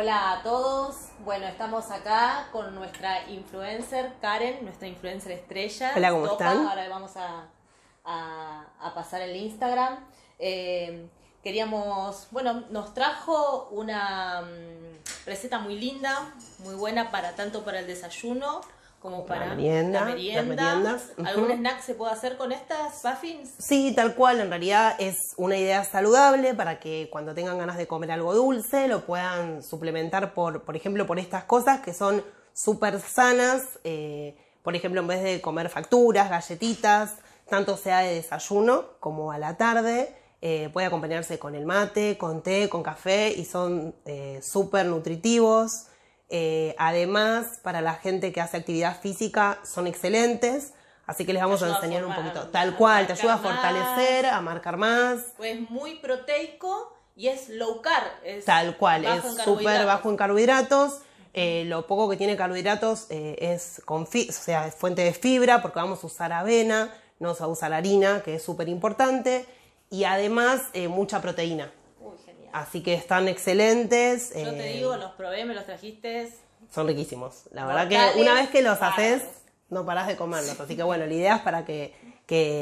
Hola a todos. Bueno, estamos acá con nuestra influencer Karen, nuestra influencer estrella. Hola, ¿cómo están? Ahora vamos a, pasar el Instagram. Eh, queríamos, bueno, nos trajo una mm, receta muy linda, muy buena para tanto para el desayuno como para merienda, meriendas. ¿Algún snack se puede hacer con estas buffins? Sí, tal cual. En realidad es una idea saludable para que cuando tengan ganas de comer algo dulce lo puedan suplementar, por, por ejemplo, por estas cosas que son súper sanas. Eh, por ejemplo, en vez de comer facturas, galletitas, tanto sea de desayuno como a la tarde. Eh, puede acompañarse con el mate, con té, con café y son eh, súper nutritivos. Eh, además, para la gente que hace actividad física, son excelentes. Así que les vamos a enseñar un poquito. Tal cual, te ayuda a fortalecer, a marcar más. Pues muy proteico y es low carb. Tal cual, es súper bajo en carbohidratos. Eh, lo poco que tiene carbohidratos eh, es, con sea, es fuente de fibra porque vamos a usar avena, no se usa la harina, que es súper importante. Y además, mucha proteína así que están excelentes. Yo te eh, digo, los probé, me los trajiste. Son riquísimos. La verdad que una vez que los haces, no paras de comerlos. Así que bueno, la idea es para que,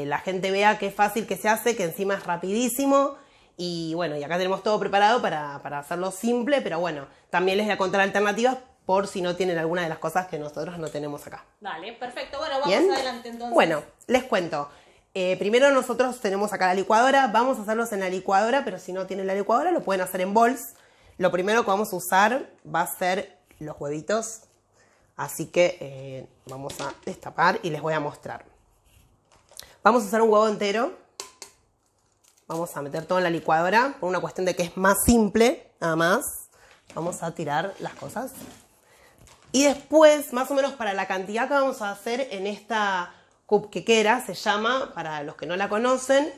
la gente vea qué fácil que se hace, que encima es rapidísimo. Y bueno, y acá tenemos todo preparado para, hacerlo simple, pero bueno, también les voy a contar alternativas por si no tienen alguna de las cosas que nosotros no tenemos acá. Vale, perfecto. Bueno, vamos adelante entonces. Bueno, les cuento. Eh, primero nosotros tenemos acá la licuadora, vamos a hacerlos en la licuadora, pero si no tienen la licuadora lo pueden hacer en bols. Lo primero que vamos a usar va a ser los huevitos, así que eh, vamos a destapar y les voy a mostrar. Vamos a usar un huevo entero, vamos a meter todo en la licuadora, por una cuestión de que es más simple, nada más. Vamos a tirar las cosas. Y después, más o menos para la cantidad que vamos a hacer en esta cupquequera se llama, para los que no la conocen.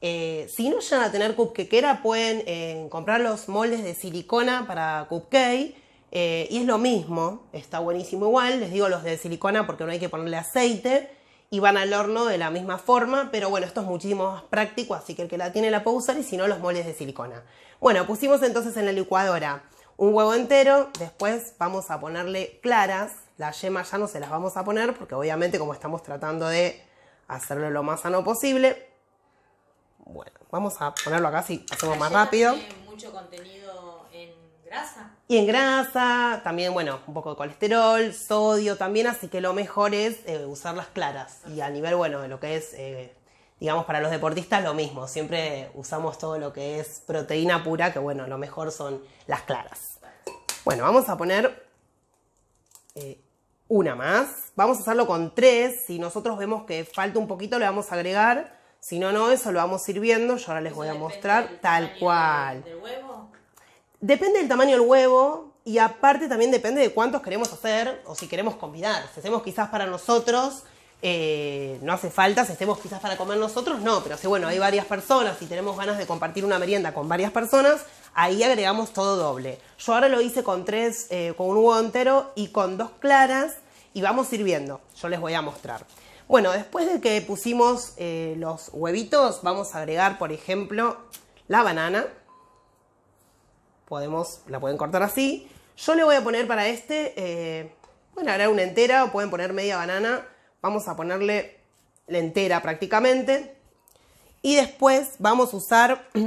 Eh, si no llegan a tener cupquequera, pueden eh, comprar los moldes de silicona para cupcake. Eh, y es lo mismo, está buenísimo igual. Les digo los de silicona porque no hay que ponerle aceite. Y van al horno de la misma forma, pero bueno, esto es muchísimo más práctico, así que el que la tiene la puede usar y si no, los moldes de silicona. Bueno, pusimos entonces en la licuadora un huevo entero, después vamos a ponerle claras, las yema ya no se las vamos a poner porque obviamente como estamos tratando de hacerlo lo más sano posible, bueno, vamos a ponerlo acá si hacemos más rápido. Tiene mucho contenido en grasa. Y en grasa, también, bueno, un poco de colesterol, sodio también, así que lo mejor es eh, usar las claras. Y a nivel, bueno, de lo que es eh, digamos, para los deportistas lo mismo, siempre usamos todo lo que es proteína pura, que bueno, lo mejor son las claras. Bueno, vamos a poner eh, una más, vamos a hacerlo con tres, si nosotros vemos que falta un poquito le vamos a agregar, si no, no, eso lo vamos sirviendo, yo ahora les voy a mostrar tal cual. huevo? Depende del tamaño del huevo y aparte también depende de cuántos queremos hacer o si queremos combinar, si hacemos quizás para nosotros eh, no hace falta, si estemos quizás para comer nosotros, no, pero si bueno, hay varias personas y tenemos ganas de compartir una merienda con varias personas, ahí agregamos todo doble. Yo ahora lo hice con tres, eh, con un huevo entero y con dos claras y vamos sirviendo. Yo les voy a mostrar. Bueno, después de que pusimos eh, los huevitos, vamos a agregar, por ejemplo, la banana. Podemos, la pueden cortar así. Yo le voy a poner para este, bueno agregar una entera o pueden poner media banana vamos a ponerle la entera prácticamente. Y después vamos a usar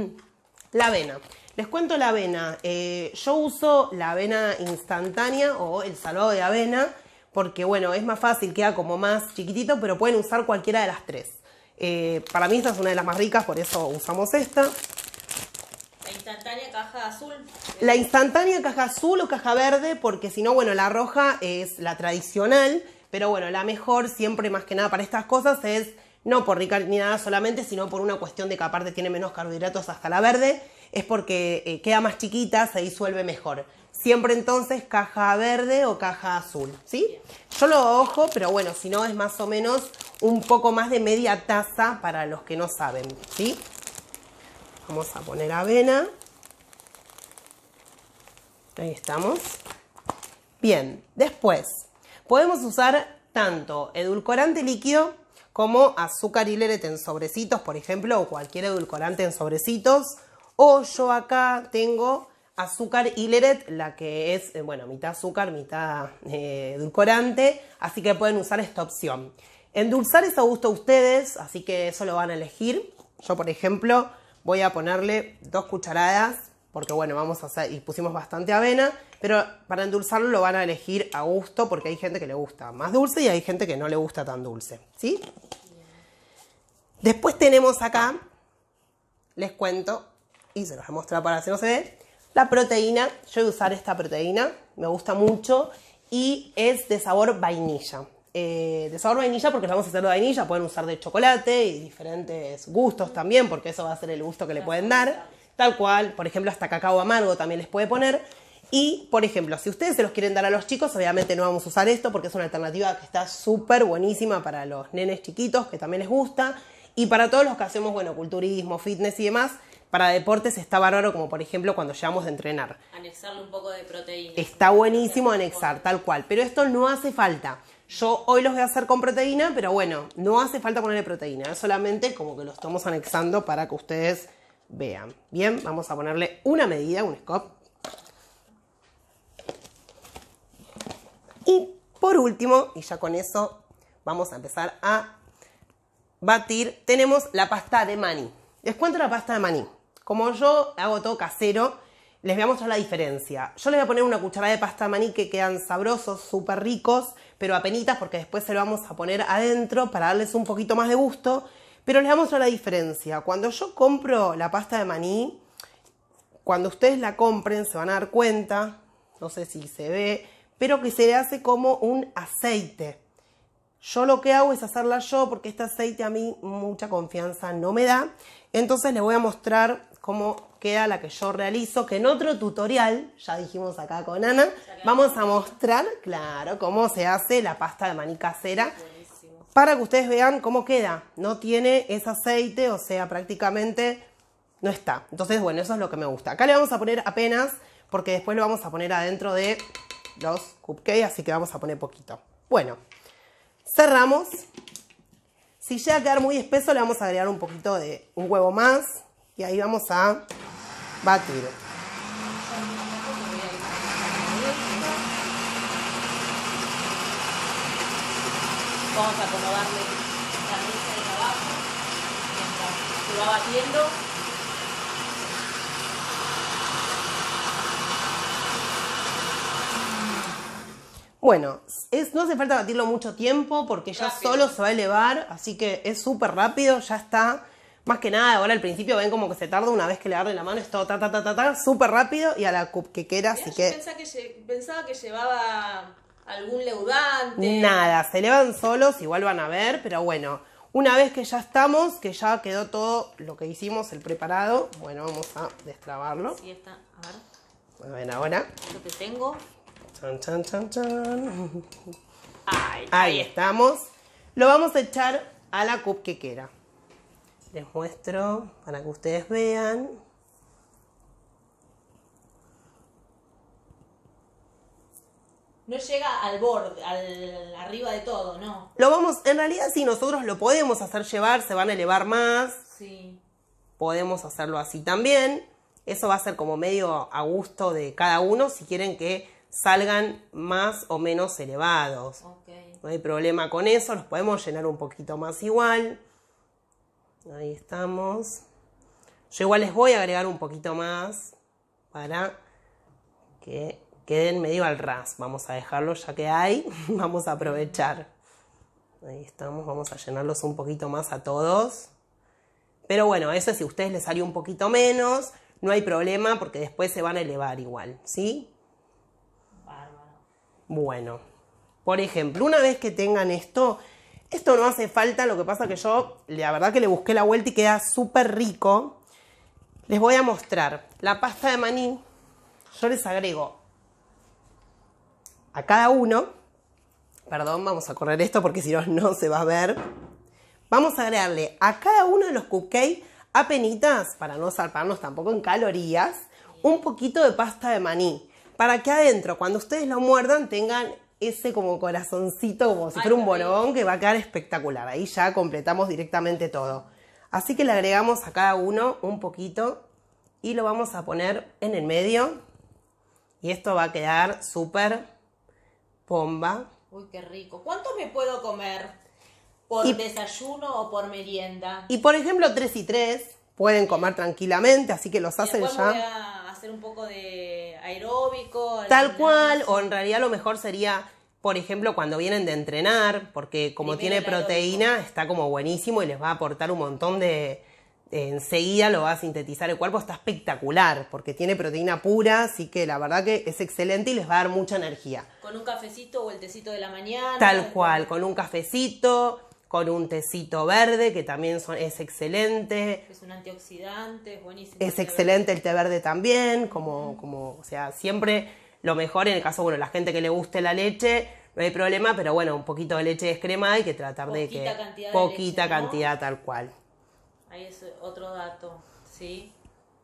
la avena. Les cuento la avena. Eh, yo uso la avena instantánea o el salvado de avena porque, bueno, es más fácil, queda como más chiquitito, pero pueden usar cualquiera de las tres. Eh, para mí esta es una de las más ricas, por eso usamos esta. La instantánea caja azul. La instantánea caja azul o caja verde, porque si no, bueno, la roja es la tradicional pero bueno, la mejor siempre más que nada para estas cosas es no por rica ni nada solamente, sino por una cuestión de que aparte tiene menos carbohidratos hasta la verde, es porque eh, queda más chiquita, se disuelve mejor. Siempre entonces caja verde o caja azul, ¿sí? Yo lo ojo, pero bueno, si no es más o menos un poco más de media taza para los que no saben, ¿sí? Vamos a poner avena. Ahí estamos. Bien, después Podemos usar tanto edulcorante líquido como azúcar hileret en sobrecitos, por ejemplo, o cualquier edulcorante en sobrecitos. O yo acá tengo azúcar hileret, la que es, eh, bueno, mitad azúcar, mitad eh, edulcorante, así que pueden usar esta opción. Endulzar es a gusto de ustedes, así que eso lo van a elegir. Yo, por ejemplo, voy a ponerle dos cucharadas porque bueno, vamos a hacer, y pusimos bastante avena, pero para endulzarlo lo van a elegir a gusto, porque hay gente que le gusta más dulce y hay gente que no le gusta tan dulce, ¿sí? Después tenemos acá, les cuento, y se los voy a para si no se ve, la proteína, yo voy a usar esta proteína, me gusta mucho, y es de sabor vainilla. Eh, de sabor vainilla porque vamos a hacer de vainilla, pueden usar de chocolate y diferentes gustos también, porque eso va a ser el gusto que le pueden dar tal cual, por ejemplo, hasta cacao amargo también les puede poner. Y, por ejemplo, si ustedes se los quieren dar a los chicos, obviamente no vamos a usar esto porque es una alternativa que está súper buenísima para los nenes chiquitos, que también les gusta. Y para todos los que hacemos, bueno, culturismo, fitness y demás, para deportes está bárbaro, como por ejemplo cuando llegamos de entrenar. Anexarle un poco de proteína. Está buenísimo anexar, tal cual. Pero esto no hace falta. Yo hoy los voy a hacer con proteína, pero bueno, no hace falta ponerle proteína. solamente como que lo estamos anexando para que ustedes vean. Bien, vamos a ponerle una medida, un scoop. Y por último, y ya con eso vamos a empezar a batir, tenemos la pasta de maní. Les cuento la pasta de maní. Como yo hago todo casero, les voy a mostrar la diferencia. Yo les voy a poner una cucharada de pasta de maní que quedan sabrosos, súper ricos, pero apenitas porque después se lo vamos a poner adentro para darles un poquito más de gusto. Pero les voy a mostrar la diferencia. Cuando yo compro la pasta de maní, cuando ustedes la compren se van a dar cuenta, no sé si se ve, pero que se le hace como un aceite. Yo lo que hago es hacerla yo porque este aceite a mí mucha confianza no me da. Entonces les voy a mostrar cómo queda la que yo realizo, que en otro tutorial, ya dijimos acá con Ana, vamos a mostrar, claro, cómo se hace la pasta de maní casera para que ustedes vean cómo queda. No tiene ese aceite, o sea, prácticamente no está. Entonces, bueno, eso es lo que me gusta. Acá le vamos a poner apenas, porque después lo vamos a poner adentro de los cupcakes, así que vamos a poner poquito. Bueno, cerramos. Si llega a quedar muy espeso, le vamos a agregar un poquito de un huevo más y ahí vamos a batir. Vamos a acomodarle la mesa de trabajo mientras se va batiendo. Bueno, es, no hace falta batirlo mucho tiempo porque ya solo se va a elevar, así que es súper rápido, ya está. Más que nada, ahora al principio ven como que se tarda una vez que le agarre la mano, es todo ta ta ta ta, ta súper rápido y a la así que. Pensaba que. Pensaba que llevaba algún leudante. Nada, se van solos, igual van a ver, pero bueno, una vez que ya estamos, que ya quedó todo lo que hicimos, el preparado, bueno, vamos a destrabarlo. Sí, está, a ver. ahora. Lo que tengo. Chan, chan, chan, chan. Ahí, estamos. Lo vamos a echar a la que quiera Les muestro para que ustedes vean. no llega al borde, al arriba de todo, no. Lo vamos, en realidad si nosotros lo podemos hacer llevar, se van a elevar más. Sí. Podemos hacerlo así también. Eso va a ser como medio a gusto de cada uno si quieren que salgan más o menos elevados. No hay problema con eso, los podemos llenar un poquito más igual. Ahí estamos. Yo igual les voy a agregar un poquito más para que queden medio al ras. Vamos a dejarlo ya que hay, vamos a aprovechar. Ahí estamos, vamos a llenarlos un poquito más a todos. Pero bueno, eso si a ustedes les salió un poquito menos, no hay problema porque después se van a elevar igual, ¿sí? Bárbaro. Bueno, por ejemplo, una vez que tengan esto, esto no hace falta, lo que pasa que yo la verdad que le busqué la vuelta y queda súper rico. Les voy a mostrar la pasta de maní. Yo les agrego a cada uno, perdón, vamos a correr esto porque si no, no se va a ver. Vamos a agregarle a cada uno de los cupcakes apenitas, para no zarparnos tampoco en calorías, un poquito de pasta de maní. Para que adentro, cuando ustedes lo muerdan, tengan ese como corazoncito, como si fuera un bolón, que va a quedar espectacular. Ahí ya completamos directamente todo. Así que le agregamos a cada uno un poquito y lo vamos a poner en el medio. Y esto va a quedar súper pomba. Uy, qué rico. ¿Cuánto me puedo comer por desayuno o por merienda? Y por ejemplo, tres y tres pueden comer tranquilamente, así que los hacen ya. a hacer un poco de aeróbico. Tal cual, o en realidad lo mejor sería por ejemplo, cuando vienen de entrenar, porque como tiene proteína, está como buenísimo y les va a aportar un montón de, enseguida lo va a sintetizar el cuerpo, está espectacular, porque tiene proteína pura, así que la verdad que es excelente y les va a dar mucha energía. Con un cafecito o el tecito de la mañana. Tal cual, con un cafecito, con un tecito verde, que también es excelente. Es un antioxidante, es buenísimo. Es excelente el té verde también, como, o sea, siempre lo mejor en el caso, bueno, la gente que le guste la leche, no hay problema, pero bueno, un poquito de leche descremada hay que tratar de que... Cantidad poquita cantidad tal cual. Ahí es otro dato, ¿sí?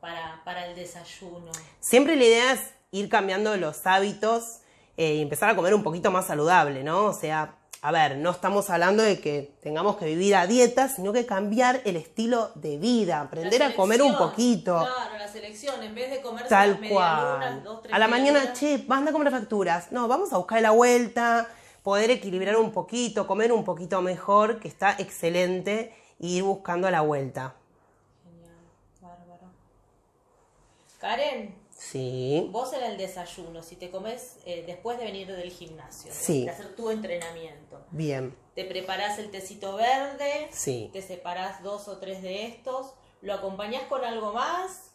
Para, para el desayuno. Siempre la idea es ir cambiando los hábitos eh, y empezar a comer un poquito más saludable, ¿no? O sea, a ver, no estamos hablando de que tengamos que vivir a dieta, sino que cambiar el estilo de vida, aprender a comer un poquito. Claro, la selección, en vez de comer tal cual. a la mañana, che, vas a comer facturas. No, vamos a buscar la vuelta, poder equilibrar un poquito, comer un poquito mejor, que está excelente y ir buscando la vuelta. Genial, bárbaro. Karen. Sí. Vos en el desayuno, si te comes eh, después de venir del gimnasio, sí. de hacer tu entrenamiento. Bien. Te preparás el tecito verde, sí. te separás dos o tres de estos, ¿lo acompañás con algo más?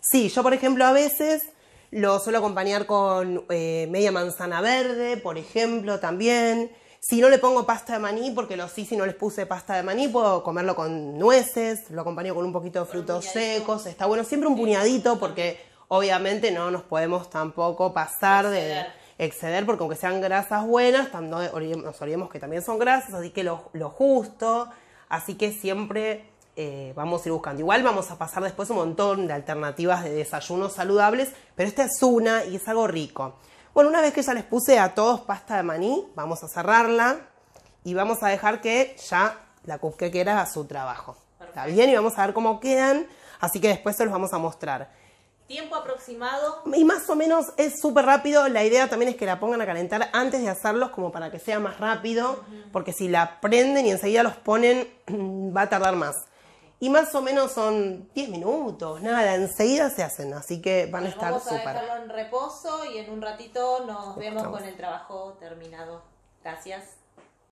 Sí, yo por ejemplo a veces lo suelo acompañar con eh, media manzana verde, por ejemplo, también. Si no le pongo pasta de maní, porque los sí, si no les puse pasta de maní, puedo comerlo con nueces, lo acompaño con un poquito de frutos secos, está bueno, siempre un puñadito, porque obviamente no nos podemos tampoco pasar de exceder, porque aunque sean grasas buenas, nos olvidemos que también son grasas, así que lo, justo, así que siempre eh, vamos a ir buscando. Igual vamos a pasar después un montón de alternativas de desayunos saludables, pero esta es una y es algo rico. Bueno, una vez que ya les puse a todos pasta de maní, vamos a cerrarla y vamos a dejar que ya la cupcake a su trabajo. Está bien, y vamos a ver cómo quedan, así que después se los vamos a mostrar. ¿Tiempo aproximado? Y más o menos es súper rápido. La idea también es que la pongan a calentar antes de hacerlos, como para que sea más rápido, porque si la prenden y enseguida los ponen, va a tardar más. Y más o menos son 10 minutos, nada, enseguida se hacen, así que van a estar súper. Vamos a dejarlo en reposo y en un ratito nos vemos con el trabajo terminado. Gracias.